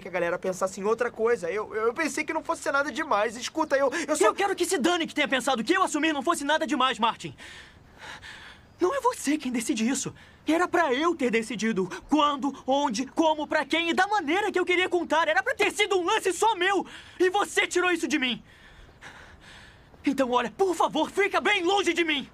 que a galera pensasse em outra coisa. Eu, eu pensei que não fosse nada demais. Escuta, eu, eu só... Eu quero que se dane que tenha pensado que eu assumir não fosse nada demais, Martin. Não é você quem decide isso. Era para eu ter decidido quando, onde, como, para quem e da maneira que eu queria contar. Era para ter sido um lance só meu. E você tirou isso de mim. Então, olha, por favor, fica bem longe de mim.